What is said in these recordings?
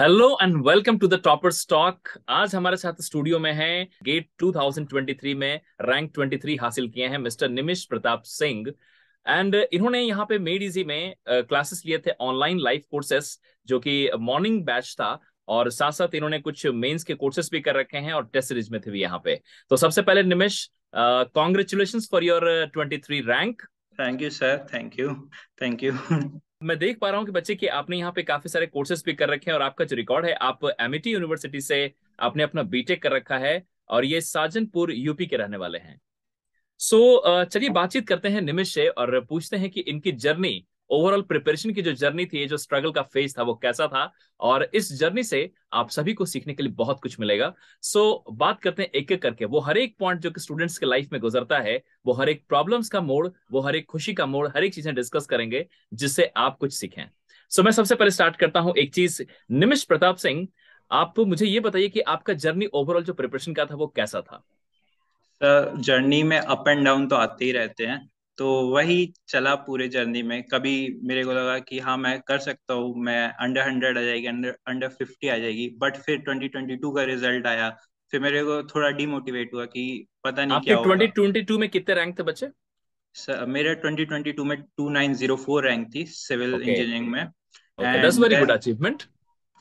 Hello and welcome to the toppers talk आज हमारे साथ स्टूडियो में हैं गेट 2023 में रैंक 23 हासिल किए हैं मिस्टर निमिश प्रताप सिंह एंड इन्होंने यहाँ पे मेड इजी में क्लासेस लिए थे ऑनलाइन लाइव कोर्सेस जो कि मॉर्निंग बैच था और साथ साथ इन्होंने कुछ मेंस के कोर्सेस भी कर रखे हैं और टेस्ट सीरीज में थे भी यहाँ पे तो सबसे पहले Nimish congratulation for your twenty rank thank you sir thank you thank you मैं देख पा रहा हूँ कि बच्चे कि आपने यहाँ पे काफी सारे कोर्सेज भी कर रखे हैं और आपका जो रिकॉर्ड है आप एमिटी यूनिवर्सिटी e से आपने अपना बीटेक कर रखा है और ये साजनपुर यूपी के रहने वाले हैं सो so, चलिए बातचीत करते हैं निमिष से और पूछते हैं कि इनकी जर्नी ओवरऑल प्रिपरेशन की जो जर्नी थी जो स्ट्रगल का फेज था वो कैसा था और इस जर्नी से आप सभी को सीखने के लिए बहुत कुछ मिलेगा सो so, बात करते हैं एक एक करके वो हर एक पॉइंट जो कि स्टूडेंट्स के लाइफ में गुजरता है वो हर एक प्रॉब्लम्स का मोड वो हर एक खुशी का मोड हर एक चीजें डिस्कस करेंगे जिससे आप कुछ सीखें सो so, मैं सबसे पहले स्टार्ट करता हूं एक चीज निमिश प्रताप सिंह आप मुझे ये बताइए कि आपका जर्नी ओवरऑल जो प्रिपरेशन का था वो कैसा था सर जर्नी में अप एंड डाउन तो आते ही रहते हैं तो वही चला पूरे जर्नी में कभी मेरे को लगा कि हाँ मैं कर सकता हूँ मैं अंडर हंड्रेड आ जाएगी अंडर अंडर फिफ्टी आ जाएगी बट फिर ट्वेंटी ट्वेंटी टू का रिजल्ट आया फिर मेरे को थोड़ा डिमोटिवेट हुआ कि पता नहीं क्या ट्वेंटी ट्वेंटी टू में कितने रैंक थे बच्चे सर मेरा ट्वेंटी ट्वेंटी टू में two nine zero four rank थी सिविल इंजीनियरिंग में वेरी गुड अचीवमेंट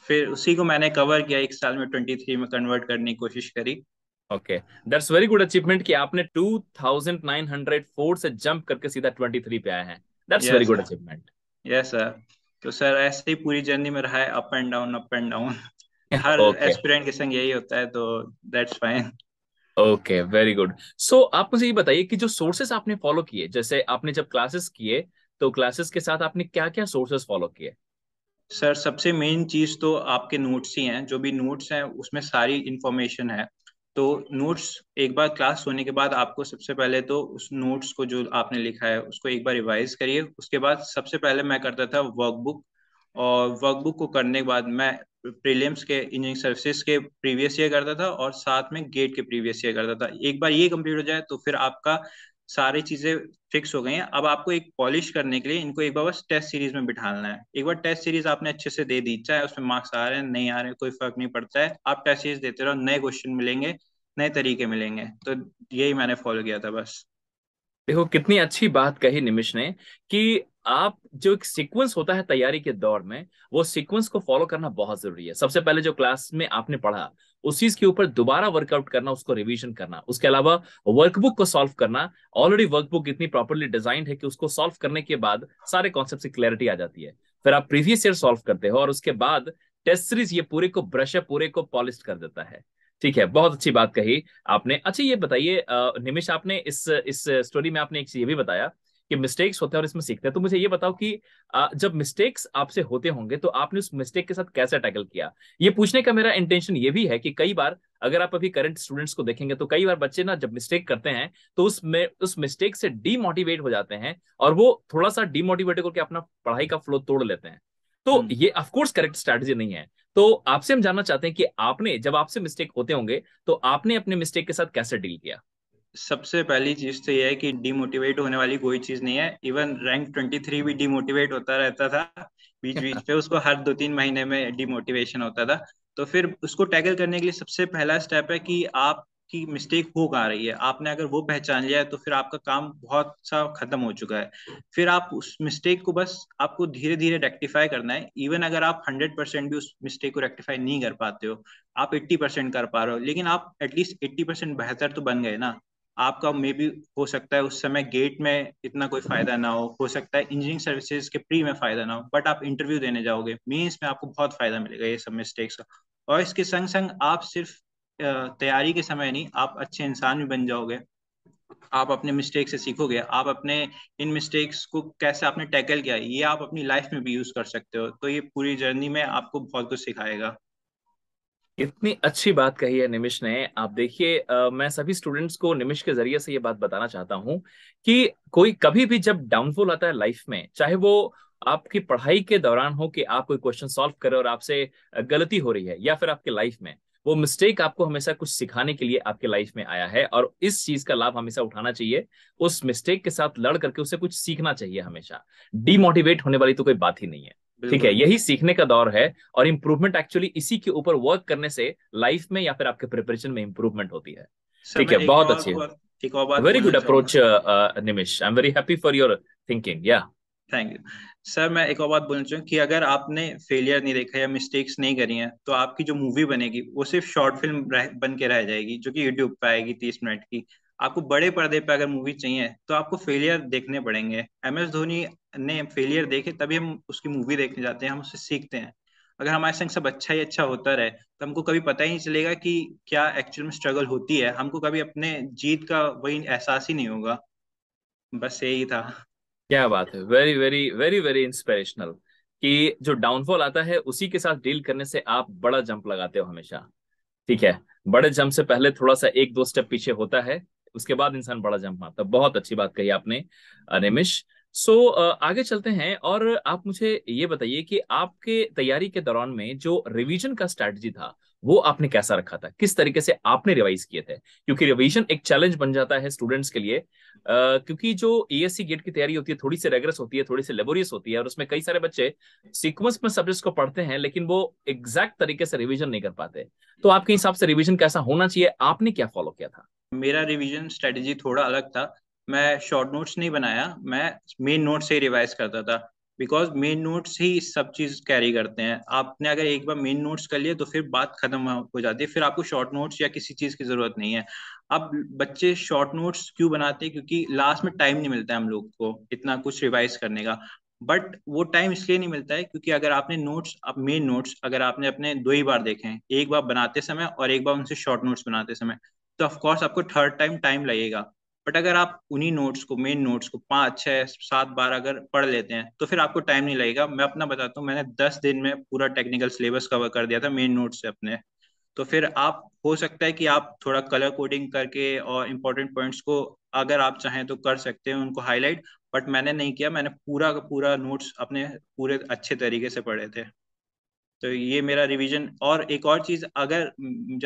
फिर उसी को मैंने कवर किया एक साल में ट्वेंटी थ्री में कन्वर्ट करने की कोशिश करी okay that's very good achievement कि आपने 2904 से जंप करके सीधा 23 पे आए हैं that's very good achievement yes sir तो सर ऐसे ही पूरी जर्नी में रहा है up and down up and down हर एस्पिरेंट okay. के संग यही होता है तो that's fine okay very good so आप मुझे ये बताइए कि जो सोर्सेस आपने फॉलो किए जैसे आपने जब क्लासेस किए तो क्लासेस के साथ आपने क्या क्या सोर्सेस फॉलो किए सर सबसे मेन चीज तो आपके नोट्स ही हैं जो भी नोट्स हैं उसमें सारी इंफॉर्मेशन है तो नोट्स एक बार क्लास होने के बाद आपको सबसे पहले तो उस नोट्स को जो आपने लिखा है उसको एक बार रिवाइज करिए उसके बाद सबसे पहले मैं करता था वर्कबुक और वर्कबुक को करने के बाद मैं प्रीलिम्स के इंजीनियरिंग सर्विसेज के प्रीवियस ईयर करता था और साथ में गेट के प्रीवियस ईयर करता था एक बार ये कंप्लीट हो जाए तो फिर आपका सारी चीजें फिक्स हो गई हैं अब आपको एक पॉलिश करने के लिए इनको एक बार बस टेस्ट सीरीज में बिठाना है एक बार टेस्ट सीरीज आपने अच्छे से दे दी चाहे उसमें मार्क्स आ रहे हैं नहीं आ रहे हैं कोई फर्क नहीं पड़ता है आप टेस्ट सीरीज देते रहो नए क्वेश्चन मिलेंगे नए तरीके मिलेंगे तो यही मैंने फॉलो किया था बस देखो कितनी अच्छी बात कही निमिष ने कि आप जो एक सीक्वेंस होता है तैयारी के दौर में वो सीक्वेंस को फॉलो करना बहुत जरूरी है सबसे पहले जो क्लास में आपने पढ़ा उस चीज के ऊपर दोबारा वर्कआउट करना उसको रिवीजन करना उसके अलावा वर्कबुक को सॉल्व करना ऑलरेडी वर्कबुक इतनी प्रॉपरली डिजाइंड है कि उसको सॉल्व करने के बाद सारे कॉन्सेप्ट की क्लैरिटी आ जाती है फिर आप प्रीवियस ईयर सॉल्व करते हो और उसके बाद टेस्ट सीरीज ये पूरे को ब्रश है पूरे को पॉलिश कर देता है ठीक है बहुत अच्छी बात कही आपने अच्छा ये बताइए निमिश आपने इस इस स्टोरी में आपने एक ये भी बताया कि मिस्टेक्स होते हैं और इसमें सीखते हैं तो मुझे ये बताओ कि जब मिस्टेक्स आपसे होते होंगे तो आपने उस मिस्टेक के साथ कैसे टैकल किया ये पूछने का मेरा इंटेंशन ये भी है कि कई बार अगर आप अभी करंट स्टूडेंट्स को देखेंगे तो कई बार बच्चे ना जब मिस्टेक करते हैं तो उस उस मिस्टेक से डीमोटिवेट हो जाते हैं और वो थोड़ा सा डीमोटिवेट होकर अपना पढ़ाई का फ्लो तोड़ लेते हैं तो हम्म। ये ऑफकोर्स करेक्ट स्ट्रैटेजी नहीं है तो आपसे हम जानना चाहते हैं कि आपने जब आपसे मिस्टेक होते होंगे तो आपने अपने मिस्टेक के साथ कैसे डील किया सबसे पहली चीज तो यह है कि डिमोटिवेट होने वाली कोई चीज नहीं है इवन रैंक 23 भी डिमोटिवेट होता रहता था बीच बीच पे उसको हर दो तीन महीने में डिमोटिवेशन होता था तो फिर उसको टैकल करने के लिए सबसे पहला स्टेप है कि आप की मिस्टेक हो गा रही है आपने अगर वो पहचान लिया है तो फिर आपका काम बहुत सा खत्म हो चुका है फिर आप उस मिस्टेक को बस आपको धीरे धीरे रेक्टिफाई करना है इवन अगर आप हंड्रेड परसेंट भी उस मिस्टेक को रेक्टिफाई नहीं कर पाते हो आप एट्टी परसेंट कर पा रहे हो लेकिन आप एटलीस्ट एट्टी परसेंट बेहतर तो बन गए ना आपका मे बी हो सकता है उस समय गेट में इतना कोई फायदा ना हो हो सकता है इंजीनियरिंग सर्विसेज के प्री में फायदा ना हो बट आप इंटरव्यू देने जाओगे मेंस में आपको बहुत फायदा मिलेगा ये सब मिस्टेक्स का और इसके संग संग आप सिर्फ तैयारी के समय नहीं आप अच्छे इंसान भी बन जाओगे आप अपने मिस्टेक से सीखोगे आप अपने इन मिस्टेक्स को कैसे आपने टैकल किया ये आप अपनी लाइफ में भी यूज कर सकते हो तो ये पूरी जर्नी में आपको बहुत कुछ सिखाएगा इतनी अच्छी बात कही है निमिश ने आप देखिए मैं सभी स्टूडेंट्स को निमिश के जरिए से ये बात बताना चाहता हूँ कि कोई कभी भी जब डाउनफॉल आता है लाइफ में चाहे वो आपकी पढ़ाई के दौरान हो कि आप कोई क्वेश्चन सॉल्व करें और आपसे गलती हो रही है या फिर आपके लाइफ में वो मिस्टेक आपको हमेशा कुछ सिखाने के लिए आपके लाइफ में आया है और इस चीज का लाभ हमेशा उठाना चाहिए उस मिस्टेक के साथ लड़ करके उसे कुछ सीखना चाहिए हमेशा डिमोटिवेट होने वाली तो कोई बात ही नहीं है ठीक है यही सीखने का दौर है और इम्प्रूवमेंट एक्चुअली इसी के ऊपर वर्क करने से लाइफ में या फिर आपके प्रिपरेशन में इम्प्रूवमेंट होती है ठीक है बहुत अच्छी very good approach Nimish I am very happy for your thinking yeah thank you sir मैं एक और बात बोलना चाहूँ कि अगर आपने फेलियर नहीं देखा या मिस्टेक्स नहीं करी हैं तो आपकी जो मूवी बनेगी वो सिर्फ शॉर्ट फिल्म बन के रह जाएगी जो कि यूट्यूब पे आएगी तीस मिनट की आपको बड़े पर्दे पे अगर मूवी चाहिए तो आपको फेलियर देखने पड़ेंगे एम एस धोनी ने फेलियर देखे तभी हम उसकी मूवी देखने जाते हैं हम उससे सीखते हैं अगर हमारे संग सब अच्छा ही अच्छा होता रहे तो हमको कभी पता ही नहीं चलेगा कि क्या एक्चुअल में स्ट्रगल होती है हमको कभी अपने जीत का वही एहसास ही नहीं होगा बस यही था क्या बात है very very very very inspirational कि जो डाउनफॉल आता है उसी के साथ डील करने से आप बड़ा जंप लगाते हो हमेशा ठीक है बड़े जंप से पहले थोड़ा सा एक दो स्टेप पीछे होता है उसके बाद इंसान बड़ा जंप मारता है बहुत अच्छी बात कही आपने अनिमिश सो so, आगे चलते हैं और आप मुझे ये बताइए कि आपके तैयारी के दौरान में जो रिवीजन का स्ट्रैटेजी था वो आपने कैसा रखा था किस तरीके से आपने रिवाइज किए थे क्योंकि रिवीजन एक चैलेंज बन जाता है स्टूडेंट्स के लिए आ, क्योंकि जो एएससी गेट की तैयारी होती है थोड़ी सी रेगरस होती है थोड़ी सी लेबोरियस होती है और उसमें कई सारे बच्चे सिक्वेंस में सब्जेक्ट को पढ़ते हैं लेकिन वो एग्जैक्ट तरीके से रिविजन नहीं कर पाते तो आपके हिसाब से रिविजन कैसा होना चाहिए आपने क्या फॉलो किया था मेरा रिविजन स्ट्रेटेजी थोड़ा अलग था मैं शॉर्ट नोट्स नहीं बनाया मैं मेन नोट से रिवाइज करता था बिकॉज मेन नोट्स ही सब चीज कैरी करते हैं आपने अगर एक बार मेन नोट्स कर लिए तो फिर बात खत्म हो जाती है फिर आपको शॉर्ट नोट्स या किसी चीज की जरूरत नहीं है अब बच्चे शॉर्ट नोट्स क्यों बनाते हैं क्योंकि लास्ट में टाइम नहीं मिलता है हम लोग को इतना कुछ रिवाइज करने का बट वो टाइम इसलिए नहीं मिलता है क्योंकि अगर आपने नोट्स मेन नोट्स अगर आपने अपने दो ही बार देखे हैं एक बार बनाते समय और एक बार उनसे शॉर्ट नोट्स बनाते समय तो ऑफकोर्स आपको थर्ड टाइम टाइम लगेगा बट अगर आप उन्हीं नोट्स को मेन नोट्स को पाँच छः सात बार अगर पढ़ लेते हैं तो फिर आपको टाइम नहीं लगेगा मैं अपना बताता हूँ मैंने दस दिन में पूरा टेक्निकल सिलेबस कवर कर दिया था मेन नोट्स से अपने तो फिर आप हो सकता है कि आप थोड़ा कलर कोडिंग करके और इम्पोर्टेंट पॉइंट्स को अगर आप चाहें तो कर सकते हैं उनको हाईलाइट बट मैंने नहीं किया मैंने पूरा का पूरा नोट्स अपने पूरे अच्छे तरीके से पढ़े थे तो ये मेरा रिवीजन और एक और चीज अगर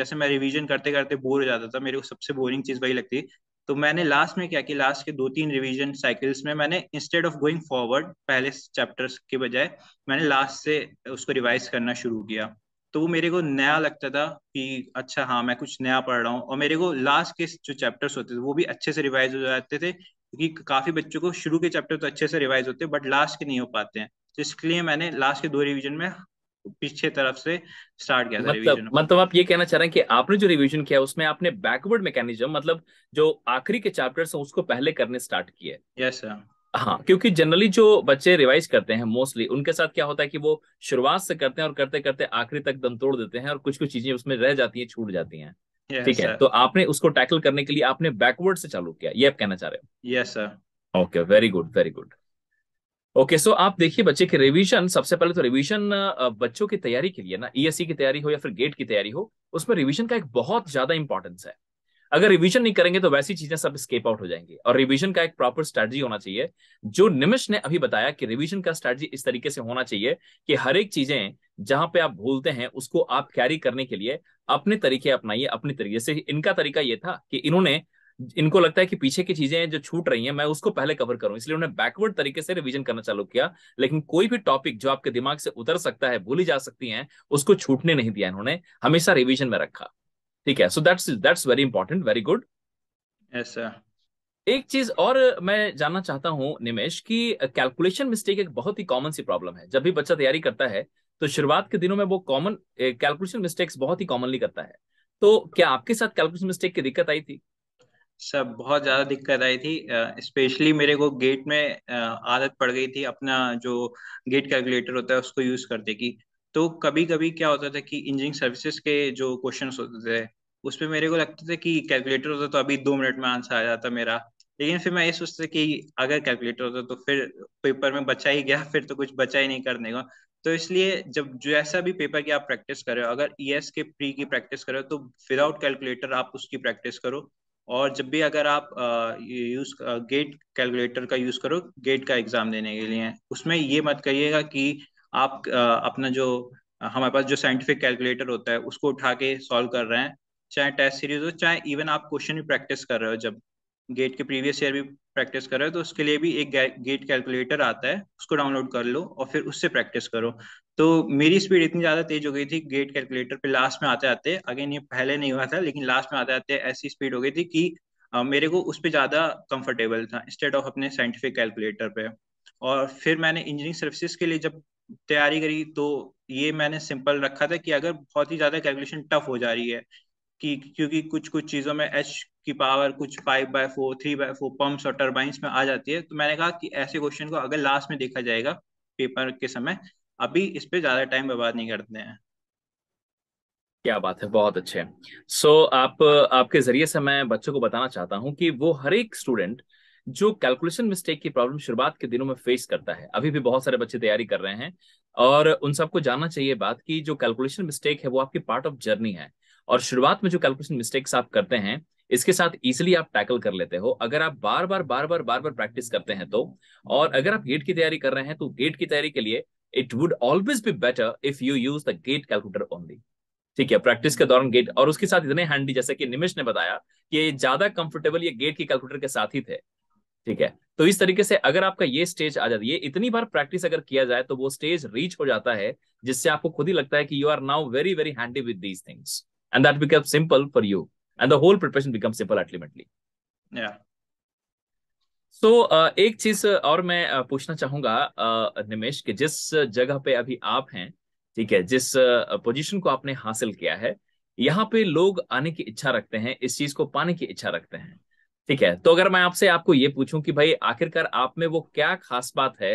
जैसे मैं रिवीजन करते करते बोर हो जाता था मेरे को सबसे बोरिंग चीज वही लगती तो मैंने लास्ट में क्या कि लास्ट के दो तीन रिविजन साइकिल्स में मैंने इंस्टेड ऑफ गोइंग फॉरवर्ड पहले चैप्टर्स के बजाय मैंने लास्ट से उसको रिवाइज करना शुरू किया तो वो मेरे को नया लगता था कि अच्छा हाँ मैं कुछ नया पढ़ रहा हूँ और मेरे को लास्ट के जो चैप्टर्स होते थे वो भी अच्छे से रिवाइज हो जाते थे क्योंकि काफी बच्चों को शुरू के चैप्टर तो अच्छे से रिवाइज होते हैं बट लास्ट के नहीं हो पाते हैं तो लिए मैंने लास्ट के दो रिवीजन में पीछे तरफ से स्टार्ट किया था मतलब, रिवीजन मतलब आप ये कहना चाह रहे हैं कि आपने जो रिवीजन किया उसमें आपने बैकवर्ड मैकेनिज्म मतलब जो आखिरी के चैप्टर्स हैं उसको पहले करने स्टार्ट किए यस सर हाँ क्योंकि जनरली जो बच्चे रिवाइज करते हैं मोस्टली उनके साथ क्या होता है कि वो शुरुआत से करते हैं और करते करते आखिरी तक दम तोड़ देते हैं और कुछ कुछ चीजें उसमें रह जाती हैं छूट जाती हैं yes, ठीक है तो आपने उसको टैकल करने के लिए आपने बैकवर्ड से चालू किया ये आप कहना चाह रहे हो yes sir okay very good very good okay so आप देखिए बच्चे के रिवीजन सबसे पहले तो रिवीजन बच्चों की तैयारी के लिए ना ईएससी e की तैयारी हो या फिर गेट की तैयारी हो उसमें रिवीजन का एक बहुत ज्यादा इंपॉर्टेंस है अगर रिवीजन नहीं करेंगे तो वैसी चीजें सब स्केप आउट हो जाएंगी और रिवीजन का एक प्रॉपर स्ट्रेटजी होना चाहिए जो निमिश ने अभी बताया कि रिवीजन का स्ट्रेटजी इस तरीके से होना चाहिए कि हर एक चीजें जहां पे आप भूलते हैं उसको आप कैरी करने के लिए अपने तरीके अपनाइए अपने तरीके से इनका तरीका यह था कि इन्होंने इनको लगता है कि पीछे की चीजें जो छूट रही हैं मैं उसको पहले कवर करूं इसलिए उन्होंने बैकवर्ड तरीके से रिवीजन करना चालू किया लेकिन कोई भी टॉपिक जो आपके दिमाग से उतर सकता है भूली जा सकती है उसको छूटने नहीं दिया इन्होंने हमेशा रिविजन में रखा ठीक है so that's that's very important very good ऐसा एक चीज और मैं जानना चाहता हूं निमेश कि कैलकुलेशन मिस्टेक एक बहुत ही कॉमन सी प्रॉब्लम है जब भी बच्चा तैयारी करता है तो शुरुआत के दिनों में वो कॉमन कैलकुलेशन मिस्टेक्स बहुत ही कॉमनली करता है तो क्या आपके साथ कैलकुलेशन मिस्टेक की दिक्कत आई थी सब बहुत ज्यादा दिक्कत आई थी स्पेशली मेरे को गेट में आदत पड़ गई थी अपना जो गेट कैलकुलेटर होता है उसको यूज करते की तो कभी कभी क्या होता था कि इंजीनियरिंग सर्विसेज के जो क्वेश्चन होते थे उसमें मेरे को लगता था कि कैलकुलेटर होता तो अभी दो मिनट में आंसर आ जाता मेरा लेकिन फिर मैं ये सोचता कि अगर कैलकुलेटर होता तो फिर पेपर में बचा ही गया फिर तो कुछ बचा ही नहीं करने का तो इसलिए जब जैसा भी पेपर की आप प्रैक्टिस हो अगर ई e के प्री की प्रैक्टिस हो तो विदाउट कैलकुलेटर आप उसकी प्रैक्टिस करो और जब भी अगर आप यूज गेट कैलकुलेटर का यूज करो गेट का एग्जाम देने के लिए उसमें ये मत करिएगा कि आप आ, अपना जो हमारे पास जो साइंटिफिक कैलकुलेटर होता है उसको उठा के सॉल्व कर रहे हैं चाहे टेस्ट सीरीज हो चाहे इवन आप क्वेश्चन भी प्रैक्टिस कर रहे हो जब गेट के प्रीवियस ईयर भी प्रैक्टिस कर रहे हो तो उसके लिए भी एक गेट कैलकुलेटर आता है उसको डाउनलोड कर लो और फिर उससे प्रैक्टिस करो तो मेरी स्पीड इतनी ज्यादा तेज हो गई थी गेट कैलकुलेटर पे लास्ट में आते आते अगेन ये पहले नहीं हुआ था लेकिन लास्ट में आते आते ऐसी स्पीड हो गई थी कि आ, मेरे को उस पर ज्यादा कंफर्टेबल था इंस्टेड ऑफ अपने साइंटिफिक कैलकुलेटर पे और फिर मैंने इंजीनियरिंग सर्विसेज के लिए जब तैयारी करी तो ये मैंने सिंपल रखा था कि अगर बहुत ही ज्यादा कैलकुलेशन टफ हो जा रही है कि क्योंकि कुछ कुछ चीजों में एच की पावर कुछ five by four three by four pumps और टर्बाइंस में आ जाती है तो मैंने कहा कि ऐसे क्वेश्चन को अगर लास्ट में देखा जाएगा पेपर के समय अभी इस पे ज्यादा टाइम बर्बाद नहीं करते हैं क्या बात है बहुत अच्छे सो so, आप आपके जरिए से मैं बच्चों को बताना चाहता हूं कि वो हर एक स्टूडेंट जो कैलकुलेशन मिस्टेक की प्रॉब्लम शुरुआत के दिनों में फेस करता है अभी भी बहुत सारे बच्चे तैयारी कर रहे हैं और उन सबको जानना चाहिए बात की जो कैलकुलेशन मिस्टेक है वो आपकी पार्ट ऑफ जर्नी है और शुरुआत में जो कैलकुलेशन मिस्टेक्स आप करते हैं इसके साथ इजिली आप टैकल कर लेते हो अगर आप बार बार बार बार बार बार प्रैक्टिस करते हैं तो और अगर आप गेट की तैयारी कर रहे हैं तो गेट की तैयारी के लिए it would always be better if you use the GATE calculator only ठीक है प्रैक्टिस के दौरान गेट और उसके साथ इतने हैंडी जैसे कि निमिश ने बताया कि ज्यादा कंफर्टेबल ये गेट के कैलकुलेटर के साथ ही थे ठीक है तो इस तरीके से अगर आपका ये स्टेज आ जाती है इतनी बार प्रैक्टिस अगर किया जाए तो वो स्टेज रीच हो जाता है जिससे आपको खुद ही लगता है कि you are now very very handy with these things and that become simple for you and the whole preparation become simple ultimately so so, एक चीज और मैं पूछना चाहूंगा निमेश कि जिस जगह पे अभी आप हैं ठीक है जिस पोजीशन को आपने हासिल किया है यहाँ पे लोग आने की इच्छा रखते हैं इस चीज को पाने की इच्छा रखते हैं ठीक है तो अगर मैं आपसे आपको ये पूछूं कि भाई आखिरकार आप में वो क्या खास बात है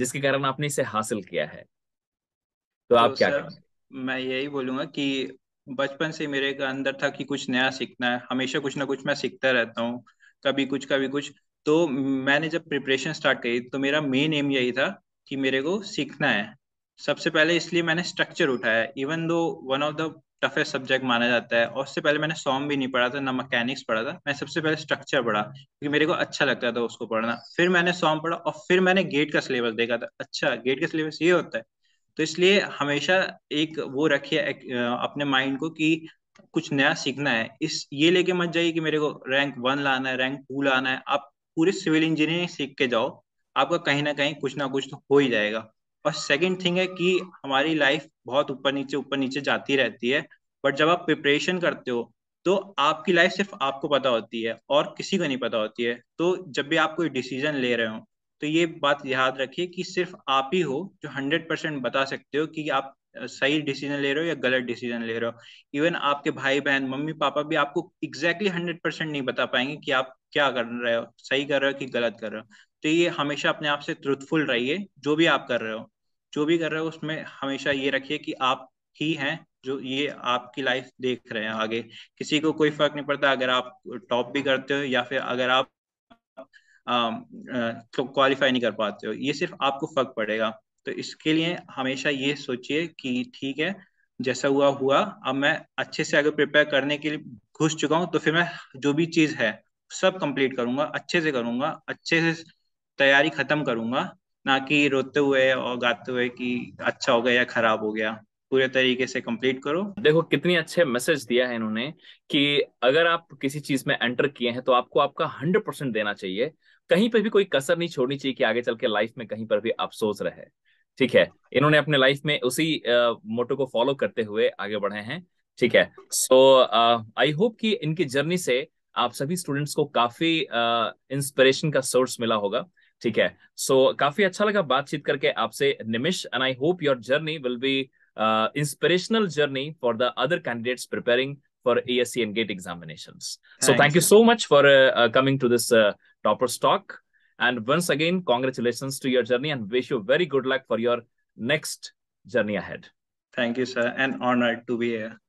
जिसके कारण आपने इसे हासिल किया है तो, तो आप क्या सर, मैं यही बोलूंगा कि बचपन से मेरे अंदर था कि कुछ नया सीखना है हमेशा कुछ ना कुछ मैं सीखता रहता हूँ कभी कुछ कभी कुछ तो मैंने जब प्रिपरेशन स्टार्ट करी तो मेरा मेन एम यही था कि मेरे को सीखना है सबसे पहले इसलिए मैंने स्ट्रक्चर उठाया even though one of the toughest subject माना जाता है और उससे पहले मैंने सॉम भी नहीं पढ़ा था ना मैकेनिक्स पढ़ा था मैं सबसे पहले स्ट्रक्चर पढ़ा क्योंकि मेरे को अच्छा लगता था उसको पढ़ना फिर मैंने सॉम पढ़ा और फिर मैंने गेट का सिलेबस देखा था अच्छा गेट का सिलेबस ये होता है तो इसलिए हमेशा एक वो रखिए अपने माइंड को कि कुछ नया सीखना है इस ये लेके मत जाइए कि मेरे को रैंक वन लाना है रैंक टू लाना है आप पूरे सिविल इंजीनियरिंग सीख के जाओ आपका कहीं ना कहीं कुछ ना कुछ तो हो ही जाएगा और सेकंड थिंग है कि हमारी लाइफ बहुत ऊपर नीचे ऊपर नीचे जाती रहती है बट जब आप प्रिपरेशन करते हो तो आपकी लाइफ सिर्फ आपको पता होती है और किसी को नहीं पता होती है तो जब भी आप कोई डिसीजन ले रहे हो तो ये बात याद रखिए कि सिर्फ आप ही हो जो हंड्रेड परसेंट बता सकते हो कि आप सही डिसीजन ले रहे हो या गलत डिसीजन ले रहे हो इवन आपके भाई बहन मम्मी पापा भी आपको एग्जैक्टली हंड्रेड परसेंट नहीं बता पाएंगे कि आप क्या कर रहे हो सही कर रहे हो कि गलत कर रहे हो तो ये हमेशा अपने आप से ट्रुथफुल रहिए जो भी आप कर रहे हो जो भी कर रहे हो उसमें हमेशा ये रखिए कि आप ही हैं जो ये आपकी लाइफ देख रहे हैं आगे किसी को कोई फर्क नहीं पड़ता अगर आप टॉप भी करते हो या फिर अगर आप तो क्वालिफाई नहीं कर पाते हो ये सिर्फ आपको फर्क पड़ेगा तो इसके लिए हमेशा ये सोचिए कि ठीक है जैसा हुआ हुआ अब मैं अच्छे से अगर प्रिपेयर करने के लिए घुस चुका हूँ तो फिर मैं जो भी चीज है सब कंप्लीट करूंगा अच्छे से करूंगा अच्छे से तैयारी खत्म करूंगा ना कि रोते हुए और गाते हुए कि अच्छा हो गया या खराब हो गया पूरे तरीके से कंप्लीट करो देखो कितनी अच्छे मैसेज दिया है इन्होंने कि अगर आप किसी चीज में एंटर किए हैं तो आपको आपका हंड्रेड परसेंट देना चाहिए कहीं पर भी कोई कसर नहीं छोड़नी चाहिए कि आगे चल के लाइफ में कहीं पर भी अफसोस रहे ठीक है इन्होंने अपने लाइफ में उसी मोटो को फॉलो करते हुए आगे बढ़े हैं ठीक है सो आई होप कि इनकी जर्नी से आप सभी स्टूडेंट्स को काफी इंस्पिरेशन का सोर्स मिला होगा ठीक है सो so, काफी अच्छा लगा बातचीत करके आपसे Nimish and I hope your journey will be inspirational journey for the other candidates preparing for A S C and GATE examination so thank you so much for coming to this toppers talk and once again congratulation to your journey and wish you very good luck for your next journey ahead thank you sir and honour to B